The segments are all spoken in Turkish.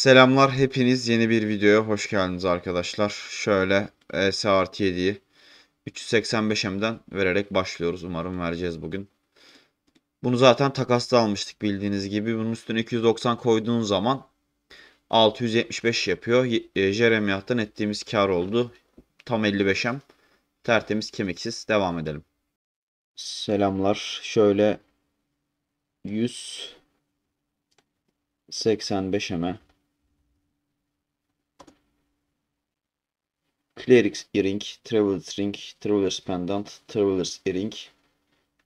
Selamlar hepiniz yeni bir videoya hoş geldiniz arkadaşlar. Şöyle ES artı 7'yi 385M'den vererek başlıyoruz. Umarım vereceğiz bugün. Bunu zaten takasla almıştık bildiğiniz gibi. Bunun üstüne 290 koyduğun zaman 675 yapıyor. E, Jeremyah'tan ettiğimiz kar oldu. Tam 55M. Tertemiz kemiksiz. Devam edelim. Selamlar. Şöyle 185 eme Flarix Earring, Traveler's Ring, Traveler's Pendant, Traveler's Earring,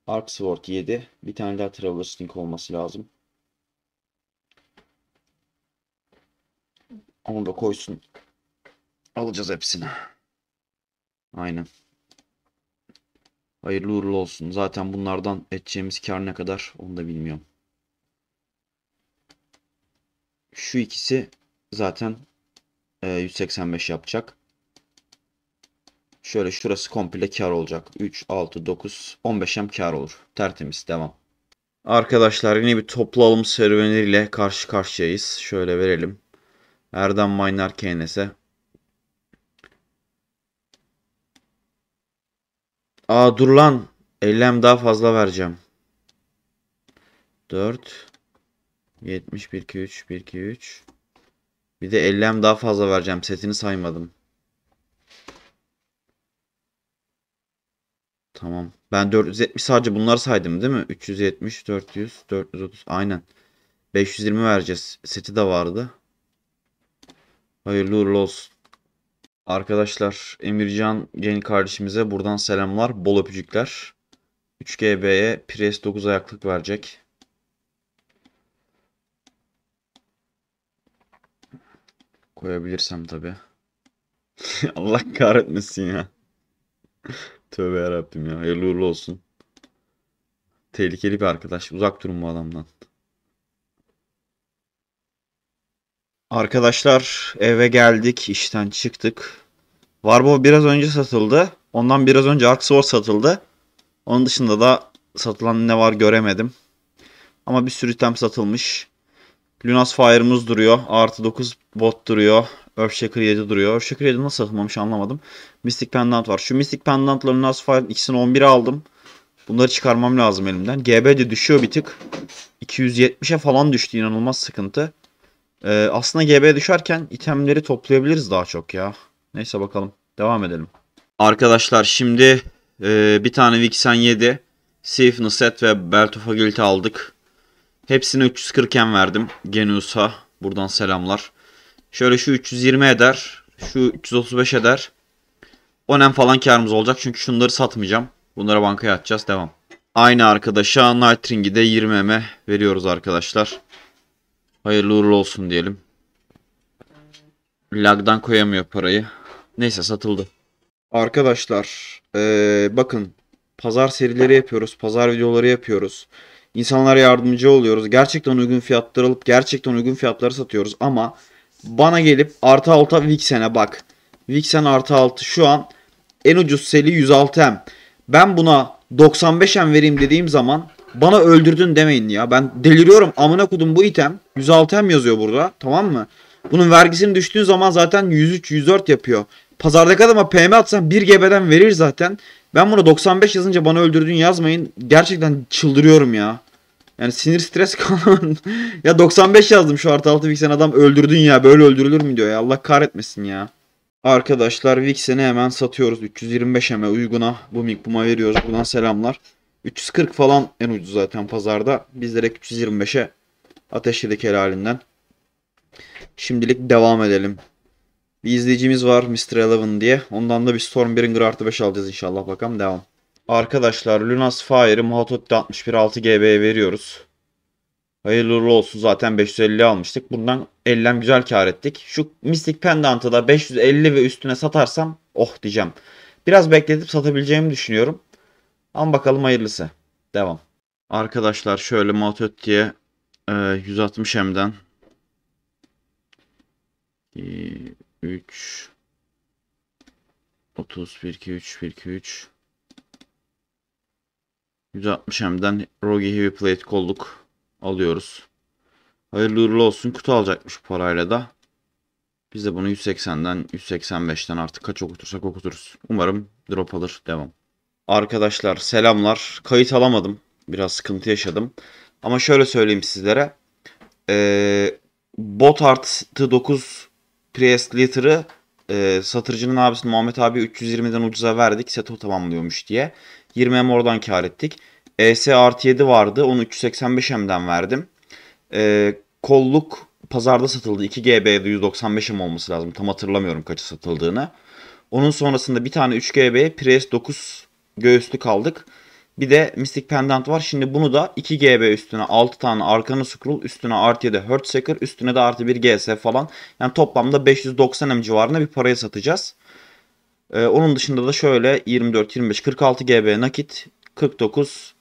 Arc Sword 7. Bir tane daha Traveler's Ring olması lazım. Onu da koysun. Alacağız hepsini. Aynen. Hayırlı uğurlu olsun. Zaten bunlardan edeceğimiz kar ne kadar onu da bilmiyorum. Şu ikisi zaten 185 e, yapacak. Şöyle şurası komple kar olacak. 3, 6, 9, 15 m kar olur. Tertemiz devam. Arkadaşlar yine bir toplalım alım serüveniyle karşı karşıyayız. Şöyle verelim. Erdem Maynar KNS'e. Aa dur lan. Ellem daha fazla vereceğim. 4 70 1 2 3 1 2 3 Bir de ellem daha fazla vereceğim. Setini saymadım. Tamam. Ben 470 sadece bunları saydım değil mi? 370, 400, 430. Aynen. 520 vereceğiz. Seti de vardı. Hayırlı uğurlu olsun. Arkadaşlar Emircan genç kardeşimize buradan selamlar. Bol öpücükler. 3GB'ye Pres 9 ayaklık verecek. Koyabilirsem tabi. Allah kahretmesin ya. Tövbe yarabbim ya. Hayırlı uğurlu olsun. Tehlikeli bir arkadaş. Uzak durun bu adamdan. Arkadaşlar eve geldik. işten çıktık. Varbo biraz önce satıldı. Ondan biraz önce Arksor satıldı. Onun dışında da satılan ne var göremedim. Ama bir sürü tem satılmış. Lunas Fire'ımız duruyor. Artı 9 bot duruyor. Earthshaker 7 duruyor. Earthshaker 7 nasıl atılmamış anlamadım. Mystic Pendant var. Şu Mystic Pendant'la Lunas Fire'ın ikisini 11'e aldım. Bunları çıkarmam lazım elimden. GB de düşüyor bir tık. 270'e falan düştü inanılmaz sıkıntı. Ee, aslında GB düşerken itemleri toplayabiliriz daha çok ya. Neyse bakalım. Devam edelim. Arkadaşlar şimdi e, bir tane Vixen 7, Swiftness Set ve Belt of Agility aldık. Hepsini 340 verdim Genius'a. Buradan selamlar. Şöyle şu 320 eder. Şu 335 eder. Onem falan karımız olacak. Çünkü şunları satmayacağım. Bunları bankaya atacağız. Devam. Aynı arkadaşa Night Ring'i de 20M veriyoruz arkadaşlar. Hayırlı uğurlu olsun diyelim. Lag'dan koyamıyor parayı. Neyse satıldı. Arkadaşlar ee, bakın pazar serileri yapıyoruz. Pazar videoları yapıyoruz. İnsanlara yardımcı oluyoruz. Gerçekten uygun fiyatlar alıp gerçekten uygun fiyatları satıyoruz. Ama bana gelip artı alta Vixen'e bak. Vixen artı altı şu an en ucuz seli 106M. Ben buna 95M vereyim dediğim zaman bana öldürdün demeyin ya. Ben deliriyorum amına kudum bu item. 106M yazıyor burada tamam mı? Bunun vergisini düştüğün zaman zaten 103-104 yapıyor. Pazardaki adama PM atsan bir gebeden verir zaten. Ben bunu 95 yazınca bana öldürdün yazmayın. Gerçekten çıldırıyorum ya. Yani sinir stres kalan. ya 95 yazdım şu artı altı Vixen adam öldürdün ya. Böyle öldürülür mü diyor ya. Allah kahretmesin ya. Arkadaşlar Vixen'i hemen satıyoruz. 325 eme uyguna bu mik mikbuma veriyoruz. Buradan selamlar. 340 falan en ucuz zaten pazarda. Biz direkt 325'e ateşledik helalinden. Şimdilik devam edelim. Bir izleyicimiz var Mr. Eleven diye. Ondan da bir storm Stormbringer artı 5 alacağız inşallah. Bakalım devam. Arkadaşlar Lunas Fire'ı Muhatot'ta 61.6 gbye veriyoruz. Hayırlı uğurlu olsun zaten 550 almıştık. Bundan 50'den güzel kar ettik. Şu Mystic Pendant'ı da 550 ve üstüne satarsam oh diyeceğim. Biraz bekletip satabileceğimi düşünüyorum. Ama bakalım hayırlısı. Devam. Arkadaşlar şöyle Muhatot diye 160 M'den 3 31 2 3 1 2 3 160M'den Rogi Heavy Plate kolluk alıyoruz. Hayırlı uğurlu olsun. Kutu alacakmış parayla da. Biz de bunu 180'den 185'ten artık kaç okutursak okuturuz. Umarım drop alır. Devam. Arkadaşlar selamlar. Kayıt alamadım. Biraz sıkıntı yaşadım. Ama şöyle söyleyeyim sizlere. Ee, bot artı 9 Priest Liter'ı e, satırcının abisi Muhammed abi 320'den ucuza verdik. Seto tamamlıyormuş diye. 20M oradan kar ettik. ES artı 7 vardı. Onu 385M'den verdim. E, kolluk pazarda satıldı. 2 GB'de 195M olması lazım. Tam hatırlamıyorum kaçı satıldığını. Onun sonrasında bir tane 3 GB Pres 9 göğüslü kaldık. Bir de Mystic Pendant var. Şimdi bunu da 2 GB üstüne 6 tane arkanı Scroll, üstüne artı 7 Hertzseeker, üstüne de artı 1 GS falan. Yani toplamda 590 M civarında bir paraya satacağız. Ee, onun dışında da şöyle 24, 25, 46 GB nakit, 49,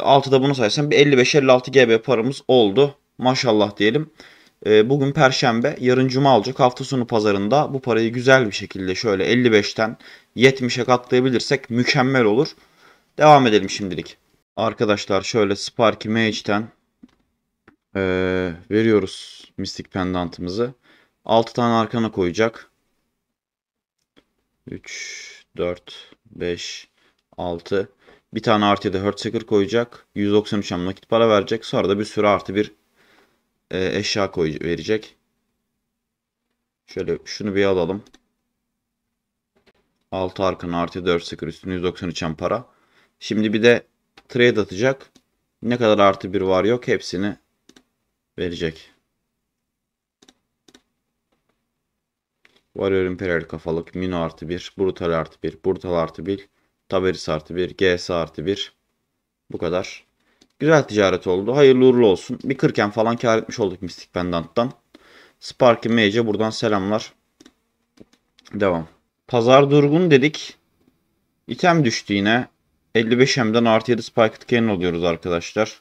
6'da bunu saysam bir 55-56 GB paramız oldu. Maşallah diyelim. Ee, bugün Perşembe, yarın Cuma olacak. Hafta sonu pazarında bu parayı güzel bir şekilde şöyle 55'ten 70'e katlayabilirsek mükemmel olur. Devam edelim şimdilik. Arkadaşlar şöyle Sparky Mage'den e, ee, veriyoruz Mystic Pendant'ımızı. 6 tane arkana koyacak. 3, 4, 5, 6. Bir tane artı 7 Hertzaker koyacak. 193 hem nakit para verecek. Sonra da bir sürü artı bir e, eşya koy verecek. Şöyle şunu bir alalım. 6 arkın artı 4 sıkır üstüne 193 hem para. Şimdi bir de trade atacak. Ne kadar artı bir var yok hepsini verecek. Warrior Imperial kafalık. Mino artı 1. Brutal artı 1. Brutal artı 1. Taberis artı 1. GS artı 1. Bu kadar. Güzel ticaret oldu. Hayırlı uğurlu olsun. Bir kırken falan kar etmiş olduk Mystic Pendant'tan. Sparky Mage'e buradan selamlar. Devam. Pazar durgun dedik. İtem düştü yine. 55 hemden artı 7 Spiked Cannon alıyoruz arkadaşlar.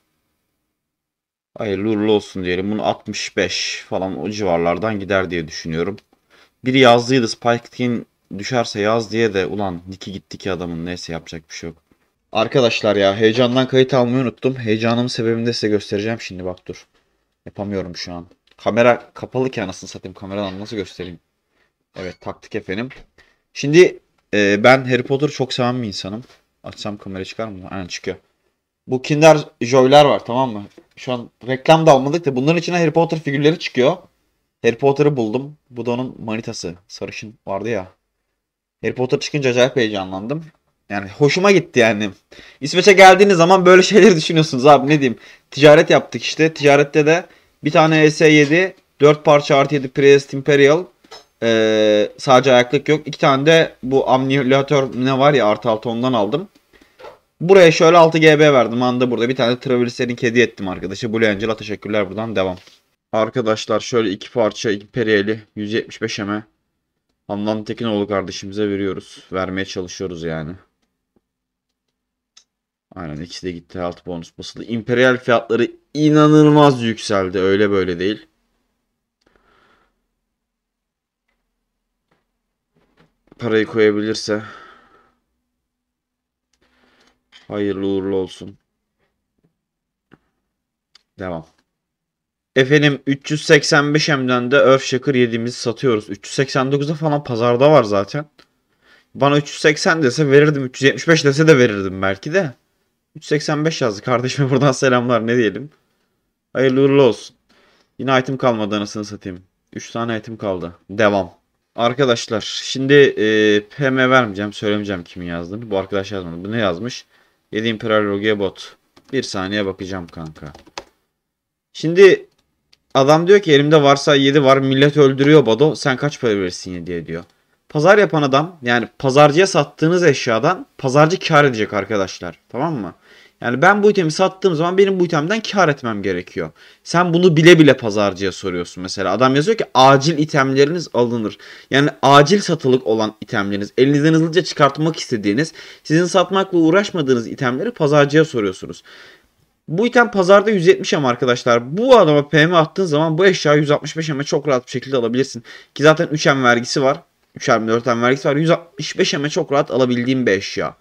Hayırlı uğurlu olsun diyelim. Bunu 65 falan o civarlardan gider diye düşünüyorum. Biri yazdıydı Spike Teen düşerse yaz diye de ulan Nick'i gitti ki adamın neyse yapacak bir şey yok. Arkadaşlar ya heyecandan kayıt almayı unuttum. Heyecanımın sebebini de size göstereceğim şimdi bak dur. Yapamıyorum şu an. Kamera kapalı ki anasını satayım kameradan nasıl göstereyim. Evet taktik efendim. Şimdi e, ben Harry Potter'ı çok seven bir insanım. Açsam kamera çıkar mı? Aynen çıkıyor. Bu Kinder Joyler var tamam mı? Şu an reklam da almadık da bunların içine Harry Potter figürleri çıkıyor. Harry Potter'ı buldum. Bu da onun manitası. Sarışın vardı ya. Harry Potter çıkınca acayip heyecanlandım. Yani hoşuma gitti yani. İsveç'e geldiğiniz zaman böyle şeyleri düşünüyorsunuz abi ne diyeyim. Ticaret yaptık işte. Ticarette de bir tane ES7, 4 parça artı 7 Priest Imperial. Ee, sadece ayaklık yok. İki tane de bu amnilatör ne var ya artı 6 ondan aldım. Buraya şöyle 6 GB verdim anda burada. Bir tane Traveler'in kedi ettim arkadaşa. Blue Angel'a teşekkürler buradan devam. Arkadaşlar şöyle iki parça İmperiyeli 175 eme Handan Tekinoğlu kardeşimize veriyoruz. Vermeye çalışıyoruz yani. Aynen ikisi de gitti alt bonus basıldı. İmperyal fiyatları inanılmaz yükseldi. Öyle böyle değil. Parayı koyabilirse hayırlı uğurlu olsun. Devam. Efendim 385 M'den de Earthshaker 7'mizi satıyoruz. 389'da falan pazarda var zaten. Bana 380 dese verirdim. 375 dese de verirdim belki de. 385 yazdı. Kardeşime buradan selamlar ne diyelim. Hayırlı uğurlu olsun. Yine item kalmadı anasını satayım. 3 tane item kaldı. Devam. Arkadaşlar şimdi e, PM vermeyeceğim. Söylemeyeceğim kimin yazdığını. Bu arkadaş yazmadı. Bu ne yazmış? 7 Imperial Rogue bot. Bir saniye bakacağım kanka. Şimdi Adam diyor ki elimde varsa 7 var millet öldürüyor Bado sen kaç para verirsin diye diyor. Pazar yapan adam yani pazarcıya sattığınız eşyadan pazarcı kar edecek arkadaşlar tamam mı? Yani ben bu itemi sattığım zaman benim bu itemden kar etmem gerekiyor. Sen bunu bile bile pazarcıya soruyorsun mesela. Adam yazıyor ki acil itemleriniz alınır. Yani acil satılık olan itemleriniz, elinizden hızlıca çıkartmak istediğiniz, sizin satmakla uğraşmadığınız itemleri pazarcıya soruyorsunuz. Bu item pazarda 170 ama arkadaşlar. Bu adama PM attığın zaman bu eşya 165 ama çok rahat bir şekilde alabilirsin. Ki zaten 3M vergisi var. 3M 4M vergisi var. 165 ama çok rahat alabildiğim bir eşya.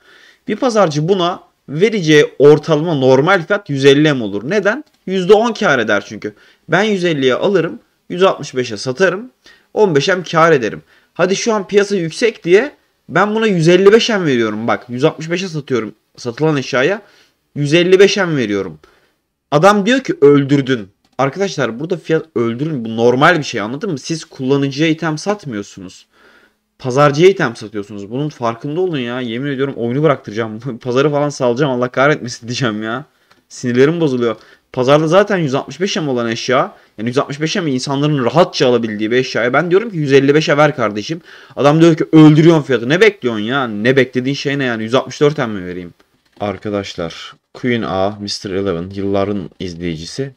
Bir pazarcı buna vereceği ortalama normal fiyat 150 M olur. Neden? %10 kar eder çünkü. Ben 150'ye alırım. 165'e satarım. 15M kar ederim. Hadi şu an piyasa yüksek diye ben buna 155M veriyorum. Bak 165'e satıyorum satılan eşyaya mi veriyorum. Adam diyor ki öldürdün. Arkadaşlar burada fiyat öldürün bu normal bir şey anladın mı? Siz kullanıcıya item satmıyorsunuz. Pazarcıya item satıyorsunuz. Bunun farkında olun ya. Yemin ediyorum oyunu bıraktıracağım. Pazarı falan salacağım Allah kahretmesin diyeceğim ya. Sinirlerim bozuluyor. Pazarda zaten 165'e mi olan eşya? Yani 165'e mi insanların rahatça alabildiği bir eşyaya? Ben diyorum ki 155'e ver kardeşim. Adam diyor ki öldürüyorsun fiyatı. Ne bekliyorsun ya? Ne beklediğin şey ne yani? 164'e mi vereyim? arkadaşlar Queen A, Mr. Eleven yılların izleyicisi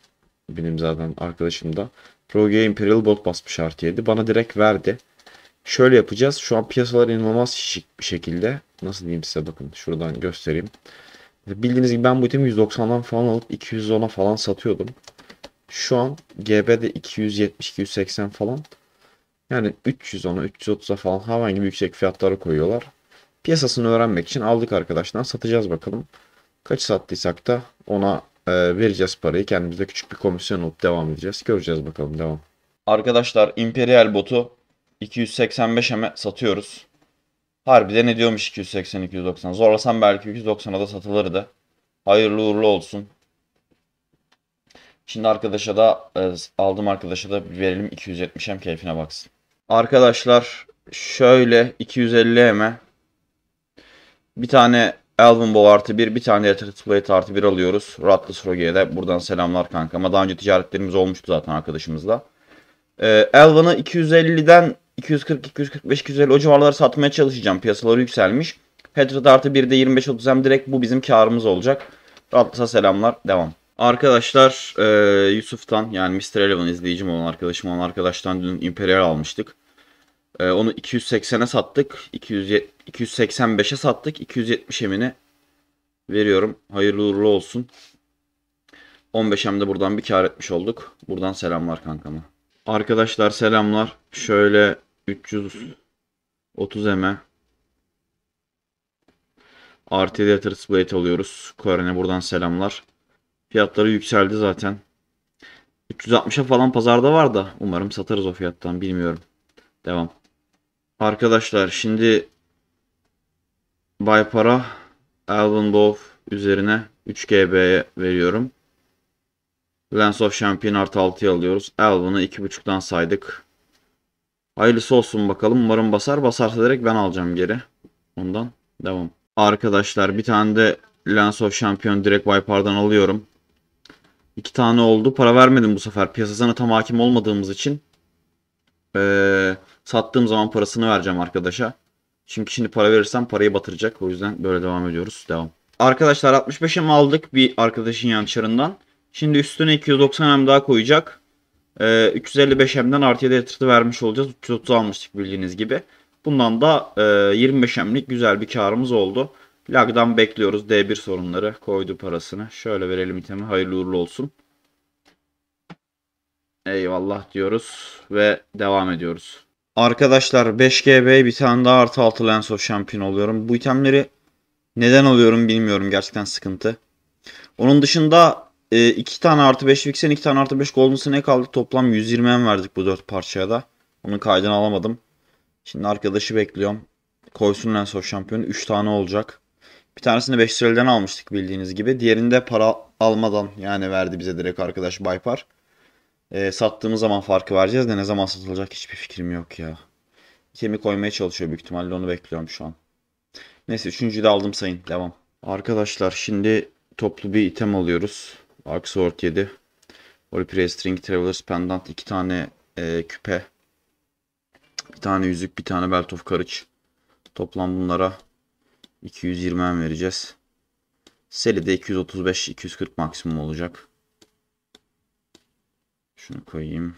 benim zaten arkadaşım da Pro Game Imperial bot basmış artı 7. Bana direkt verdi. Şöyle yapacağız. Şu an piyasalar inanılmaz şişik bir şekilde. Nasıl diyeyim size bakın şuradan göstereyim. Bildiğiniz gibi ben bu item 190'dan falan alıp 210'a falan satıyordum. Şu an GB'de 270-280 falan. Yani 310'a 330'a falan herhangi bir yüksek fiyatlara koyuyorlar. Piyasasını öğrenmek için aldık arkadaşlar. Satacağız bakalım. Kaç sattıysak da ona e, vereceğiz parayı. Kendimize küçük bir komisyon alıp devam edeceğiz. Göreceğiz bakalım devam. Arkadaşlar Imperial botu 285 eme satıyoruz. Harbiden ne diyormuş 280-290. Zorlasam belki 290'a da satılırdı. Hayırlı uğurlu olsun. Şimdi arkadaşa da e, aldım arkadaşa da verelim 270 hem keyfine baksın. Arkadaşlar şöyle 250 eme bir tane Elvin Bow artı 1, bir tane Retret Blade artı 1 alıyoruz. Ratless Roge'ye de buradan selamlar kanka. Ama daha önce ticaretlerimiz olmuştu zaten arkadaşımızla. Ee, 250'den 240, 245, 250 o civarları satmaya çalışacağım. Piyasaları yükselmiş. Hatred artı 1'de 25-30 hem direkt bu bizim karımız olacak. Ratless'a selamlar. Devam. Arkadaşlar e, Yusuf'tan yani Mr. Eleven izleyicim olan arkadaşım olan arkadaştan dün Imperial almıştık. E, onu 280'e sattık. 285'e sattık. 270 emine veriyorum. Hayırlı uğurlu olsun. 15 emde buradan bir kar etmiş olduk. Buradan selamlar kankama. Arkadaşlar selamlar. Şöyle 330 eme RT Letters Blade alıyoruz. Koren'e buradan selamlar. Fiyatları yükseldi zaten. 360'a falan pazarda var da umarım satarız o fiyattan bilmiyorum. Devam. Arkadaşlar şimdi Baypara Alvin Love üzerine 3GB'ye veriyorum. Lens of Champion artı 6'yı alıyoruz. Alvin'ı 2.5'dan saydık. Hayırlısı olsun bakalım. Umarım basar. Basarsa direkt ben alacağım geri. Ondan devam. Arkadaşlar bir tane de Lens of Champion direkt Viper'dan alıyorum. İki tane oldu. Para vermedim bu sefer. Piyasasına tam hakim olmadığımız için. Eee... Sattığım zaman parasını vereceğim arkadaşa. Çünkü şimdi para verirsem parayı batıracak. O yüzden böyle devam ediyoruz. Devam. Arkadaşlar 65'e mi aldık bir arkadaşın yançarından. Şimdi üstüne 290M daha koyacak. Ee, 355M'den artı 7 litre vermiş olacağız. 330 almıştık bildiğiniz gibi. Bundan da e, 25M'lik güzel bir karımız oldu. Lag'dan bekliyoruz D1 sorunları. Koydu parasını. Şöyle verelim itemi. Hayırlı uğurlu olsun. Eyvallah diyoruz ve devam ediyoruz. Arkadaşlar 5GB bir tane daha artı 6 lens of şampiyon oluyorum. Bu itemleri neden alıyorum bilmiyorum gerçekten sıkıntı. Onun dışında 2 e, tane artı 5 fixen 2 tane artı 5 golden ne kaldı? Toplam 120 en verdik bu 4 parçaya da. Onun kaydını alamadım. Şimdi arkadaşı bekliyorum. Koysun lens of şampiyonu 3 tane olacak. Bir tanesini 5 liradan almıştık bildiğiniz gibi. Diğerini de para almadan yani verdi bize direkt arkadaş Baypar. E, sattığımız zaman farkı vereceğiz de ne zaman satılacak hiçbir fikrim yok ya. Kemi koymaya çalışıyor büyük ihtimalle onu bekliyorum şu an. Neyse üçüncü de aldım sayın. Devam. Arkadaşlar şimdi toplu bir item alıyoruz. Arc Sword 7. Oripre String Traveler's Pendant. iki tane e, küpe. Bir tane yüzük. Bir tane Belt of Courage. Toplam bunlara 220 vereceğiz. Seli de 235-240 maksimum olacak. Şunu koyayım.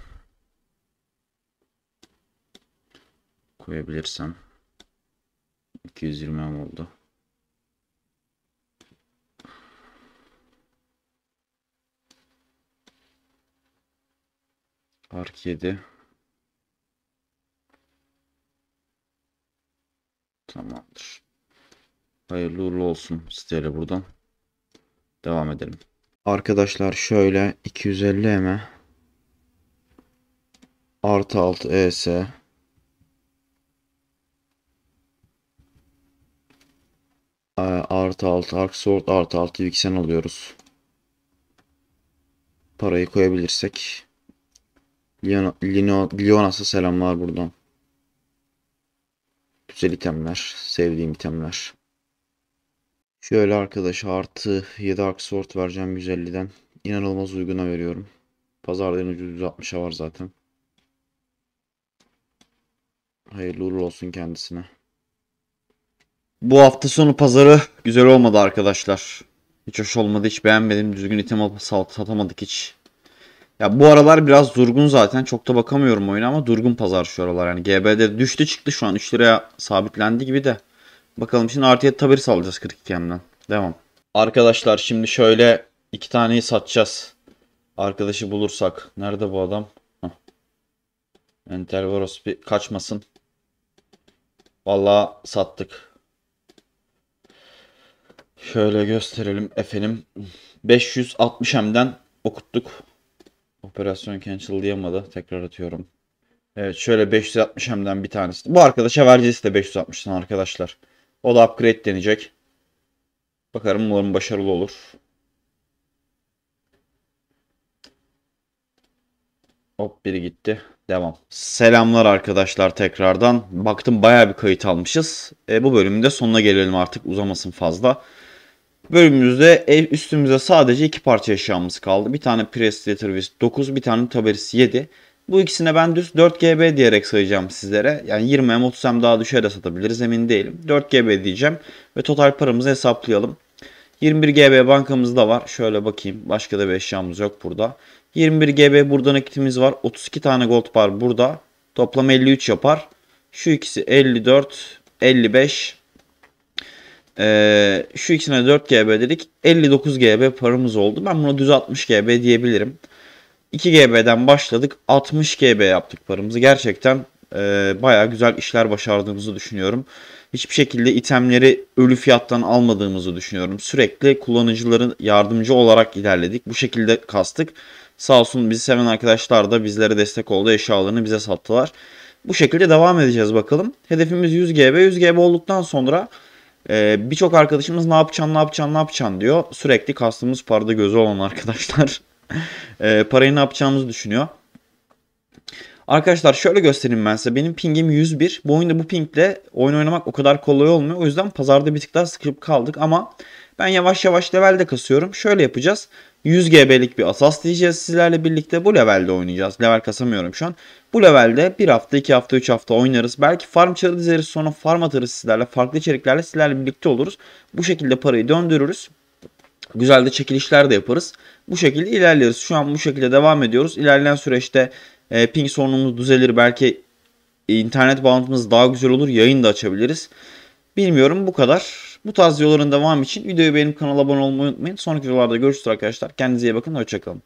Koyabilirsem. 220 oldu. Ark 7. Tamamdır. Hayırlı uğurlu olsun siteyle buradan. Devam edelim. Arkadaşlar şöyle 250 eme artı alt ES artı alt ArcSort artı alt Vixen alıyoruz. Parayı koyabilirsek. Lino, Lino, Leonas'a selamlar buradan. Güzel itemler. Sevdiğim itemler. Şöyle arkadaş artı 7 ArcSort vereceğim 150'den. inanılmaz uyguna veriyorum. Pazarda en ucuz 160'a var zaten. Hayırlı uğurlu olsun kendisine. Bu hafta sonu pazarı güzel olmadı arkadaşlar. Hiç hoş olmadı, hiç beğenmedim. Düzgün item satamadık hiç. Ya bu aralar biraz durgun zaten. Çok da bakamıyorum oyuna ama durgun pazar şu aralar. Yani GB'de düştü çıktı şu an 3 liraya sabitlendi gibi de. Bakalım şimdi artıya tabiri salacağız 42 hemden. Devam. Arkadaşlar şimdi şöyle iki taneyi satacağız. Arkadaşı bulursak. Nerede bu adam? Entervaros bir kaçmasın. Vallahi sattık. Şöyle gösterelim efendim. 560M'den okuttuk. Operasyon cancel diyemedi. Tekrar atıyorum. Evet şöyle 560M'den bir tanesi. Bu arkadaşa vereceğiz de 560'dan arkadaşlar. O da upgrade denecek. Bakarım umarım başarılı olur. Hop biri gitti. Devam. Selamlar arkadaşlar tekrardan. Baktım baya bir kayıt almışız. E, bu bölümün sonuna gelelim artık uzamasın fazla. Bölümümüzde e, üstümüze sadece iki parça eşyamız kaldı. Bir tane Prestigator Vist 9, bir tane Taberis 7. Bu ikisine ben düz 4 GB diyerek sayacağım sizlere. Yani 20 hem 30 hem daha düşer de satabiliriz emin değilim. 4 GB diyeceğim ve total paramızı hesaplayalım. 21 GB bankamız da var. Şöyle bakayım. Başka da bir eşyamız yok burada. 21 GB burada nakitimiz var. 32 tane gold bar burada. Toplam 53 yapar. Şu ikisi 54, 55. Ee, şu ikisine 4 GB dedik. 59 GB paramız oldu. Ben buna düz 60 GB diyebilirim. 2 GB'den başladık. 60 GB yaptık paramızı. Gerçekten e, baya güzel işler başardığımızı düşünüyorum. Hiçbir şekilde itemleri ölü fiyattan almadığımızı düşünüyorum. Sürekli kullanıcıların yardımcı olarak ilerledik. Bu şekilde kastık. Sağ olsun bizi seven arkadaşlar da bizlere destek oldu. Eşyalarını bize sattılar. Bu şekilde devam edeceğiz bakalım. Hedefimiz 100 GB. 100 GB olduktan sonra e, birçok arkadaşımız ne yapacaksın ne yapacaksın ne yapacaksın diyor. Sürekli kastımız parada gözü olan arkadaşlar. e, parayı ne yapacağımızı düşünüyor. Arkadaşlar şöyle göstereyim ben size. Benim pingim 101. Bu oyunda bu pingle oyun oynamak o kadar kolay olmuyor. O yüzden pazarda bir tık daha sıkışıp kaldık ama... Ben yavaş yavaş levelde kasıyorum. Şöyle yapacağız. 100 GB'lik bir asas diyeceğiz sizlerle birlikte. Bu levelde oynayacağız. Level kasamıyorum şu an. Bu levelde 1 hafta, 2 hafta, 3 hafta oynarız. Belki farm çarı dizeriz sonra farm atarız sizlerle. Farklı içeriklerle sizlerle birlikte oluruz. Bu şekilde parayı döndürürüz. Güzel de çekilişler de yaparız. Bu şekilde ilerleriz. Şu an bu şekilde devam ediyoruz. İlerleyen süreçte e, ping sorunumuz düzelir. Belki internet bağlantımız daha güzel olur. Yayın da açabiliriz. Bilmiyorum bu kadar. Bu tarz videoların devamı için videoyu beğenip kanala abone olmayı unutmayın. Sonraki videolarda görüşürüz arkadaşlar. Kendinize iyi bakın. Hoşçakalın.